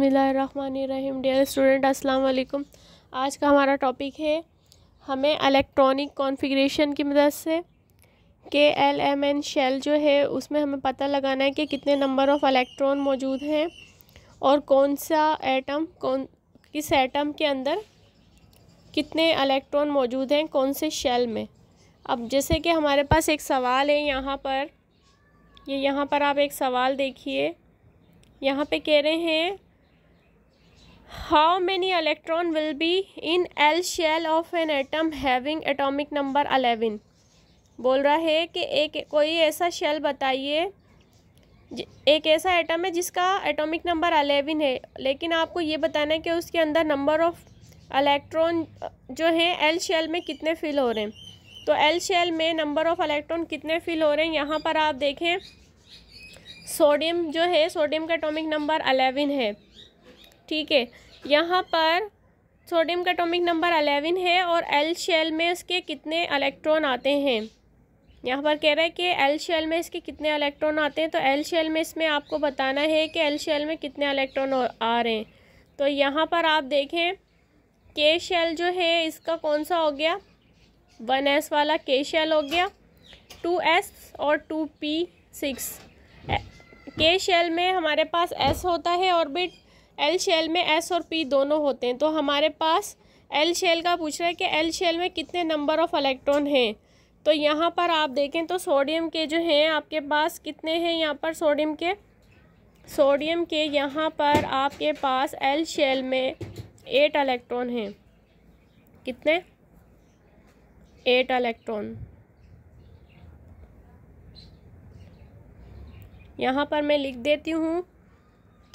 बसमीम dear student अस्सलाम वालेकुम आज का हमारा टॉपिक है हमें इलेक्ट्रॉनिक कॉन्फ़िगरेशन की मदद से के एल एम एन शेल जो है उसमें हमें पता लगाना है कि कितने नंबर ऑफ़ इलेक्ट्रॉन मौजूद हैं और कौन सा एटम कौन किस एटम के अंदर कितने इलेक्ट्रॉन मौजूद हैं कौन से शेल में अब जैसे कि हमारे पास एक सवाल है यहाँ पर ये यह यहाँ पर आप एक सवाल देखिए यहाँ पे कह रहे हैं how many electron will be in L shell of an atom having atomic number eleven बोल रहा है कि एक कोई ऐसा शेल बताइए एक ऐसा एटम है जिसका एटॉमिक नंबर अलेवन है लेकिन आपको ये बताना है कि उसके अंदर नंबर ऑफ इलेक्ट्रॉन जो हैं एल शेल में कितने फिल हो रहे हैं तो एल शेल में नंबर ऑफ इलेक्ट्रॉन कितने फिल हो रहे हैं यहाँ पर आप देखें सोडियम जो है सोडियम का एटॉमिक नंबर अलेवन है ठीक है यहाँ पर सोडियम का अटोमिक नंबर अलेवन है और एल शेल में इसके कितने अलेक्ट्रॉन आते हैं यहाँ पर कह रहा है कि एल शेल में इसके कितने इलेक्ट्रॉन आते हैं तो एल शेल में इसमें आपको बताना है कि एल शेल में कितने इलेक्ट्रॉन आ रहे हैं तो यहाँ पर आप देखें के शेल जो है इसका कौन सा हो गया वन एस वाला के शेल हो गया टू एस और two p six K shell में हमारे पास एस होता है ऑर्बिट एल शेल में एस और पी दोनों होते हैं तो हमारे पास एल शेल का पूछ रहा है कि एल शेल में कितने नंबर ऑफ़ इलेक्ट्रॉन हैं तो यहाँ पर आप देखें तो सोडियम के जो हैं आपके पास कितने हैं यहाँ पर सोडियम के सोडियम के यहाँ पर आपके पास एल शेल में एट इलेक्ट्रॉन हैं कितने एट इलेक्ट्रॉन यहाँ पर मैं लिख देती हूँ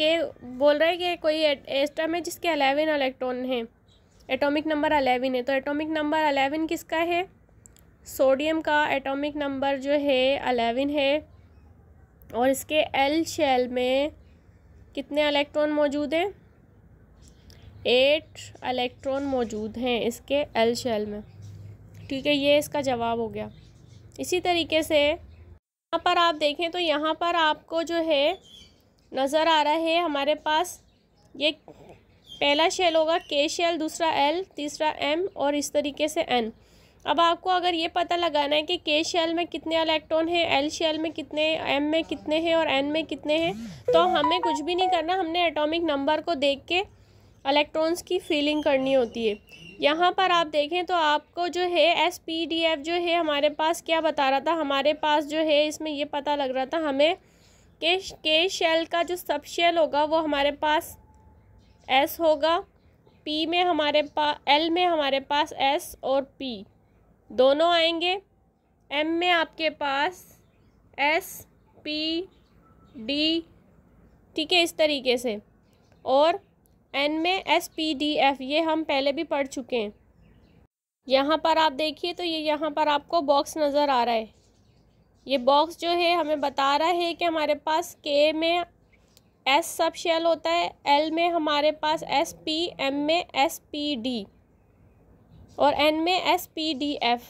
के बोल रहे हैं कि कोई एस्टम है जिसके अलेवन इलेक्ट्रॉन हैं एटॉमिक नंबर अलेवन है तो एटॉमिक नंबर अलेवन किसका है सोडियम का एटॉमिक नंबर जो है अलेवन है और इसके एल शेल में कितने इलेक्ट्रॉन मौजूद हैं एट इलेक्ट्रॉन मौजूद हैं इसके एल शेल में ठीक है ये इसका जवाब हो गया इसी तरीके से यहाँ पर आप देखें तो यहाँ पर आपको जो है नज़र आ रहा है हमारे पास ये पहला शेल होगा के शेल दूसरा एल तीसरा एम और इस तरीके से एन अब आपको अगर ये पता लगाना है कि के शेल में कितने इलेक्ट्रॉन हैं एल शेल में कितने एम में कितने हैं और एन में कितने हैं तो हमें कुछ भी नहीं करना हमने एटॉमिक नंबर को देख के इलेक्ट्रॉन्स की फीलिंग करनी होती है यहाँ पर आप देखें तो आपको जो है एस पी डी एफ जो है हमारे पास क्या बता रहा था हमारे पास जो है इसमें ये पता लग रहा था हमें के के शेल का जो सब शेल होगा वो हमारे पास एस होगा पी में हमारे पास एल में हमारे पास एस और पी दोनों आएंगे एम में आपके पास एस पी डी ठीक है इस तरीके से और एन में एस पी डी एफ ये हम पहले भी पढ़ चुके हैं यहाँ पर आप देखिए तो ये यहाँ पर आपको बॉक्स नज़र आ रहा है ये बॉक्स जो है हमें बता रहा है कि हमारे पास के में एस सब शेल होता है एल में हमारे पास एस पी एम में एस पी डी और एन में एस पी डी एफ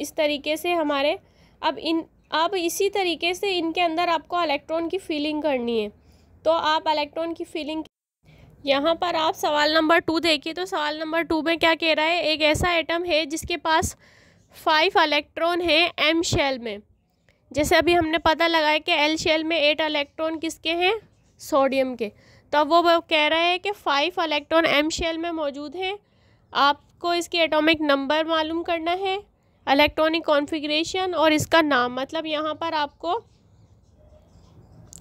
इस तरीके से हमारे अब इन अब इसी तरीके से इनके अंदर आपको इलेक्ट्रॉन की फीलिंग करनी है तो आप इलेक्ट्रॉन की फीलिंग यहाँ पर आप सवाल नंबर टू देखिए तो सवाल नंबर टू में क्या कह रहा है एक ऐसा एटम है जिसके पास फाइव इलेक्ट्रॉन है एम शेल में जैसे अभी हमने पता लगाया कि एल शेल में एट इलेक्ट्रॉन किसके हैं सोडियम के तो वो कह रहे हैं कि फाइव इलेक्ट्रॉन एम शेल में मौजूद हैं आपको इसके एटॉमिक नंबर मालूम करना है इलेक्ट्रॉनिक कॉन्फ़िगरेशन और इसका नाम मतलब यहाँ पर आपको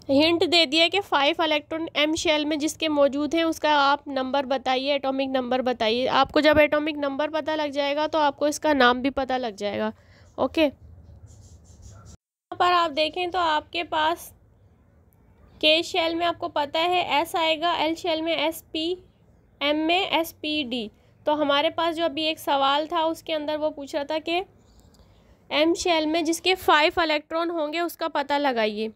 हिंट दे दिया कि फाइव इलेक्ट्रॉन एम शेल में जिसके मौजूद हैं उसका आप नंबर बताइए एटॉमिक नंबर बताइए आपको जब एटॉमिक नंबर पता लग जाएगा तो आपको इसका नाम भी पता लग जाएगा ओके okay? पर आप देखें तो आपके पास के शेल में आपको पता है एस आएगा एल शेल में एस पी एम में एस पी डी तो हमारे पास जो अभी एक सवाल था उसके अंदर वो पूछ रहा था कि एम शेल में जिसके फाइव इलेक्ट्रॉन होंगे उसका पता लगाइए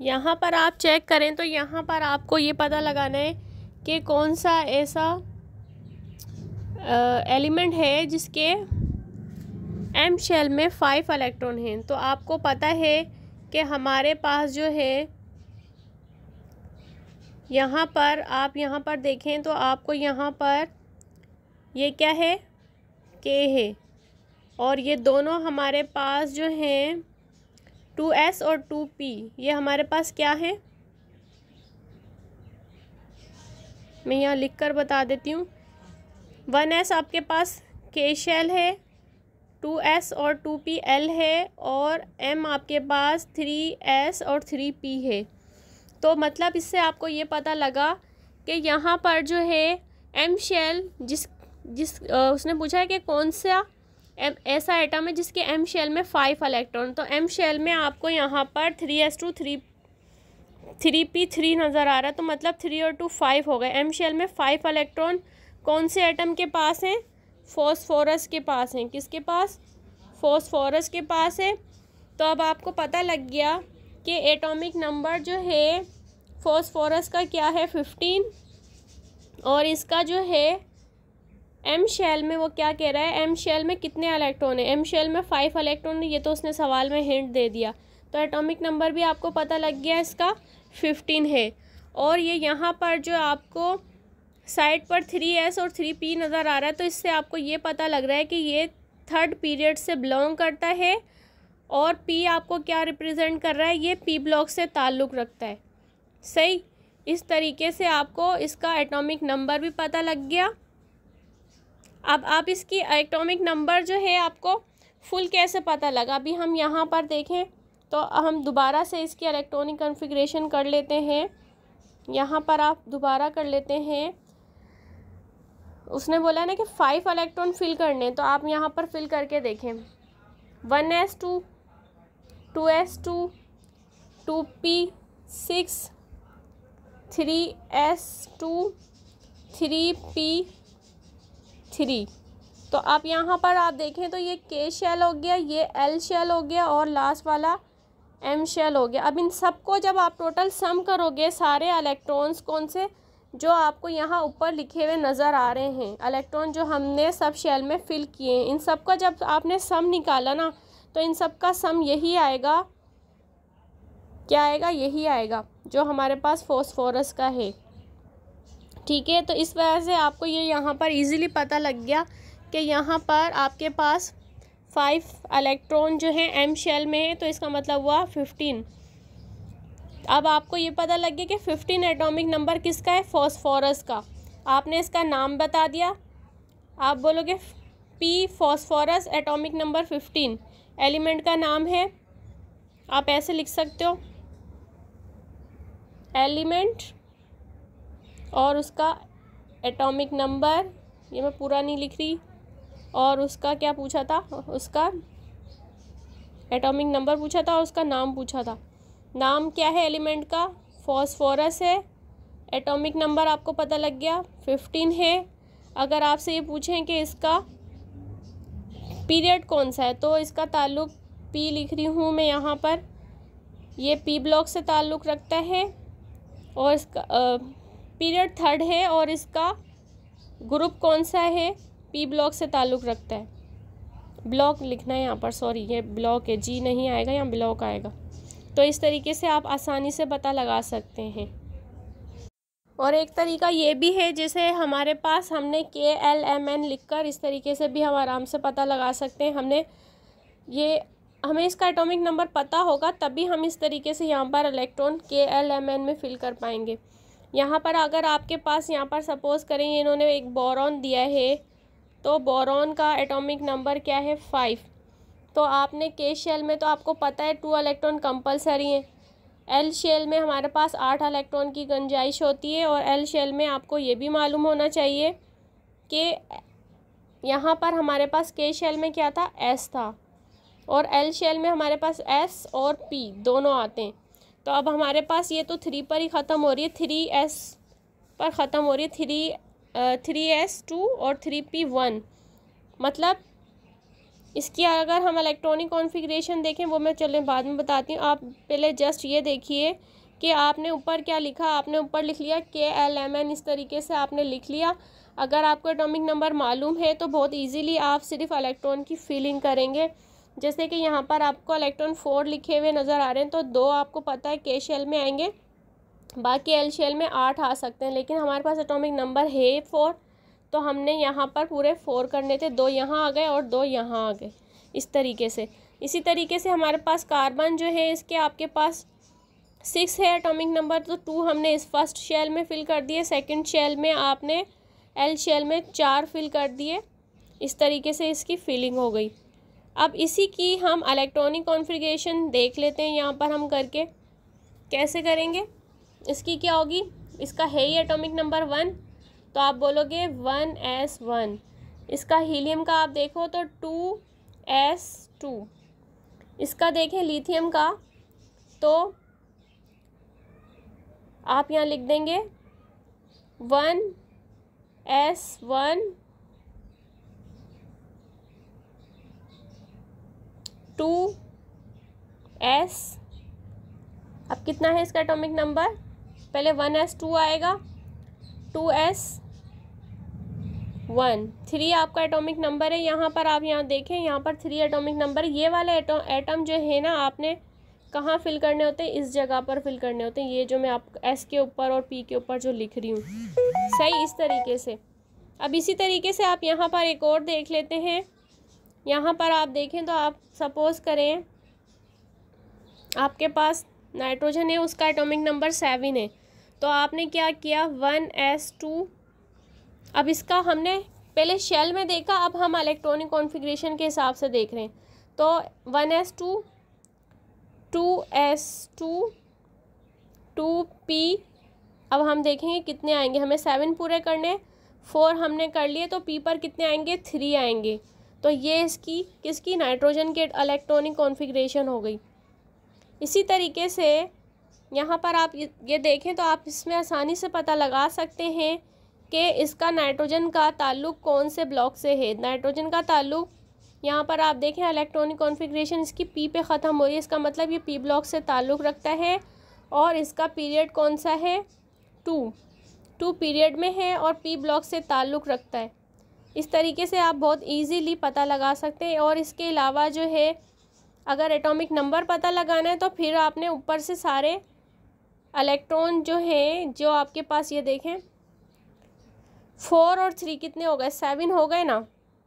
यहाँ पर आप चेक करें तो यहाँ पर आपको ये पता लगाना है कि कौन सा ऐसा एलिमेंट है जिसके एम शेल में फ़ाइव इलेक्ट्रॉन हैं तो आपको पता है कि हमारे पास जो है यहाँ पर आप यहाँ पर देखें तो आपको यहाँ पर ये क्या है के है और ये दोनों हमारे पास जो हैं टू एस और टू पी ये हमारे पास क्या है मैं यहाँ लिख कर बता देती हूँ वन एस आपके पास के शेल है टू एस और टू पी एल है और एम आपके पास थ्री एस और थ्री पी है तो मतलब इससे आपको ये पता लगा कि यहाँ पर जो है एम शेल जिस जिस आ, उसने पूछा है कि कौन सा एम ऐसा आइटम है जिसके एम शेल में फाइव इलेक्ट्रॉन तो एम शेल में आपको यहाँ पर three s two three three p three नज़र आ रहा है तो मतलब थ्री और टू फाइव हो गए एम शेल में फाइव इलेक्ट्रॉन कौन से आइटम के पास हैं फॉस्फोरस के पास हैं किसके पास फॉस्फोरस के पास है तो अब आपको पता लग गया कि एटॉमिक नंबर जो है फॉस्फोरस का क्या है फिफ्टीन और इसका जो है एम शेल में वो क्या कह रहा है एम शेल में कितने इलेक्ट्रॉन है एम शेल में फाइव इलेक्ट्रॉन है ये तो उसने सवाल में हिंट दे दिया तो एटॉमिक नंबर भी आपको पता लग गया इसका फिफ्टीन है और ये यहाँ पर जो आपको साइड पर थ्री एस और थ्री पी नज़र आ रहा है तो इससे आपको ये पता लग रहा है कि ये थर्ड पीरियड से बिलोंग करता है और पी आपको क्या रिप्रेजेंट कर रहा है ये पी ब्लॉक से ताल्लुक़ रखता है सही इस तरीके से आपको इसका एटॉमिक नंबर भी पता लग गया अब आप इसकी एटॉमिक नंबर जो है आपको फुल कैसे पता लगा अभी हम यहाँ पर देखें तो हम दोबारा से इसकी इलेक्ट्रॉनिक कन्फिग्रेशन कर लेते हैं यहाँ पर आप दोबारा कर लेते हैं उसने बोला ना कि फाइव इलेक्ट्रॉन फिल करने तो आप यहाँ पर फिल करके देखें one s two two s two two p six three s two three p three तो आप यहाँ पर आप देखें तो ये के शेल हो गया ये एल शेल हो गया और लास्ट वाला एम शेल हो गया अब इन सबको जब आप टोटल सम करोगे सारे इलेक्ट्रॉन्स कौन से जो आपको यहाँ ऊपर लिखे हुए नज़र आ रहे हैं इलेक्ट्रॉन जो हमने सब शेल में फिल किए हैं इन सब का जब आपने सम निकाला ना तो इन सब का सम यही आएगा क्या आएगा यही आएगा जो हमारे पास फोस्फोरस का है ठीक है तो इस वजह से आपको ये यहाँ पर इजीली पता लग गया कि यहाँ पर आपके पास फाइव इलेक्ट्रॉन जो है एम शेल में है तो इसका मतलब हुआ फिफ्टीन अब आपको ये पता लग गया कि फिफ्टीन एटॉमिक नंबर किसका है फॉस्फोरस का आपने इसका नाम बता दिया आप बोलोगे P phosphorus atomic number fifteen element का नाम है आप ऐसे लिख सकते हो एलिमेंट और उसका एटॉमिक नंबर ये मैं पूरा नहीं लिख रही और उसका क्या पूछा था उसका एटॉमिक नंबर पूछा था और उसका नाम पूछा था नाम क्या है एलिमेंट का फॉस्फोरस है एटॉमिक नंबर आपको पता लग गया फिफ्टीन है अगर आपसे ये पूछें कि इसका पीरियड कौन सा है तो इसका ताल्लुक पी लिख रही हूँ मैं यहाँ पर ये पी ब्लॉक से ताल्लुक़ रखता है और इसका पीरियड थर्ड है और इसका ग्रुप कौन सा है पी ब्लॉक से ताल्लुक़ रखता है ब्लॉक लिखना है यहाँ पर सॉरी ये ब्लॉक है जी नहीं आएगा यहाँ ब्लॉक आएगा तो इस तरीके से आप आसानी से पता लगा सकते हैं और एक तरीका ये भी है जिसे हमारे पास हमने के एल एम एन लिख कर इस तरीके से भी हम आराम से पता लगा सकते हैं हमने ये हमें इसका एटॉमिक नंबर पता होगा तभी हम इस तरीके से यहाँ पर इलेक्ट्रॉन के एल एम एन में फिल कर पाएंगे यहाँ पर अगर आपके पास यहाँ पर सपोज़ करें इन्होंने एक बोरॉन दिया है तो बोरॉन का एटॉमिक नंबर क्या है फाइव तो आपने के शेल में तो आपको पता है टू इलेक्ट्रॉन कंपलसरी हैं एल शेल में हमारे पास आठ इलेक्ट्रॉन की गंजाइश होती है और एल शेल में आपको ये भी मालूम होना चाहिए कि यहाँ पर हमारे पास के शेल में क्या था एस था और एल शेल में हमारे पास एस और पी दोनों आते हैं तो अब हमारे पास ये तो थ्री पर ही ख़त्म हो रही है थ्री एस पर ख़त्म हो रही है थ्री थ्री एस टू और थ्री पी वन मतलब इसकी अगर हम इलेक्ट्रॉनिक कॉन्फ़िगरेशन देखें वो मैं चलें बाद में बताती हूँ आप पहले जस्ट ये देखिए कि आपने ऊपर क्या लिखा आपने ऊपर लिख लिया के एल एम एन इस तरीके से आपने लिख लिया अगर आपको एटॉमिक नंबर मालूम है तो बहुत इजीली आप सिर्फ इलेक्ट्रॉन की फीलिंग करेंगे जैसे कि यहाँ पर आपको इलेक्ट्रॉन फोर लिखे हुए नज़र आ रहे हैं तो दो आपको पता है के शेल में आएंगे बाकी एल शेल में आठ आ सकते हैं लेकिन हमारे पास एटॉमिक नंबर है फोर तो हमने यहाँ पर पूरे फोर करने थे दो यहाँ आ गए और दो यहाँ आ गए इस तरीके से इसी तरीके से हमारे पास कार्बन जो है इसके आपके पास सिक्स है एटॉमिक नंबर तो टू हमने इस फर्स्ट शेल में फिल कर दिए सेकंड शेल में आपने एल शेल में चार फिल कर दिए इस तरीके से इसकी फिलिंग हो गई अब इसी की हम इलेक्ट्रॉनिक कॉन्फ़िगरेशन देख लेते हैं यहाँ पर हम करके कैसे करेंगे इसकी क्या होगी इसका है ही एटॉमिक नंबर वन तो आप बोलोगे वन एस वन इसका हीलियम का आप देखो तो टू एस टू इसका देखें लिथियम का तो आप यहाँ लिख देंगे one s one two s अब कितना है इसका एटॉमिक नंबर पहले वन एस टू आएगा टू एस वन थ्री आपका एटॉमिक नंबर है यहाँ पर आप यहाँ देखें यहाँ पर थ्री एटॉमिक नंबर ये वाले एटो एटम जो है ना आपने कहाँ फिल करने होते हैं इस जगह पर फिल करने होते हैं ये जो मैं आप एस के ऊपर और पी के ऊपर जो लिख रही हूँ सही इस तरीके से अब इसी तरीके से आप यहाँ पर एक और देख लेते हैं यहाँ पर आप देखें तो आप सपोज़ करें आपके पास नाइट्रोजन है उसका एटॉमिक नंबर सेवन है तो आपने क्या किया वन एस टू अब इसका हमने पहले शेल में देखा अब हम इलेक्ट्रॉनिक कॉन्फ़िगरेशन के हिसाब से देख रहे हैं तो one s two two s two two p अब हम देखेंगे कितने आएंगे हमें सेवन पूरे करने फोर हमने कर लिए तो पी पर कितने आएंगे थ्री आएंगे तो ये इसकी किसकी नाइट्रोजन के इलेक्ट्रॉनिक कॉन्फ़िगरेशन हो गई इसी तरीके से यहाँ पर आप ये देखें तो आप इसमें आसानी से पता लगा सकते हैं कि इसका नाइट्रोजन का ताल्लुक कौन से ब्लॉक से है नाइट्रोजन का ताल्लुक यहाँ पर आप देखें इलेक्ट्रॉनिक कॉन्फ़िगरेशन इसकी पी पे ख़त्म हो रही है इसका मतलब ये पी ब्लॉक से ताल्लुक़ रखता है और इसका पीरियड कौन सा है टू टू पीरियड में है और पी ब्लॉक से ताल्लुक़ रखता है इस तरीके से आप बहुत इजीली पता लगा सकते हैं और इसके अलावा जो है अगर एटॉमिक नंबर पता लगाना है तो फिर आपने ऊपर से सारे इलेक्ट्रॉन जो हैं जो आपके पास ये देखें फोर और थ्री कितने हो गए सेवन हो गए ना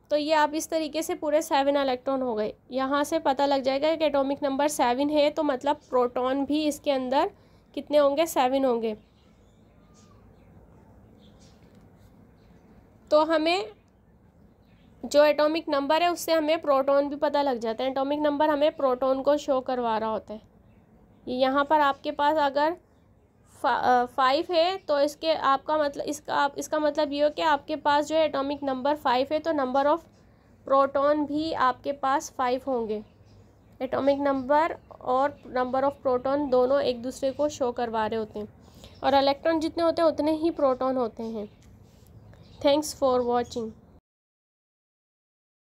तो ये आप इस तरीके से पूरे सेवन इलेक्ट्रॉन हो गए यहाँ से पता लग जाएगा कि एटॉमिक नंबर सेवन है तो मतलब प्रोटॉन भी इसके अंदर कितने होंगे सेवन होंगे तो हमें जो एटॉमिक नंबर है उससे हमें प्रोटॉन भी पता लग जाता है एटॉमिक नंबर हमें प्रोटॉन को शो करवा रहा होता है यहाँ पर आपके पास अगर फाइव uh, है तो इसके आपका मतलब इसका आप इसका मतलब ये हो कि आपके पास जो है एटॉमिक नंबर फाइव है तो नंबर ऑफ़ प्रोटॉन भी आपके पास फाइव होंगे एटॉमिक नंबर और नंबर ऑफ़ प्रोटॉन दोनों एक दूसरे को शो करवा रहे होते हैं और इलेक्ट्रॉन जितने होते हैं उतने ही प्रोटॉन होते हैं थैंक्स फॉर वॉचिंग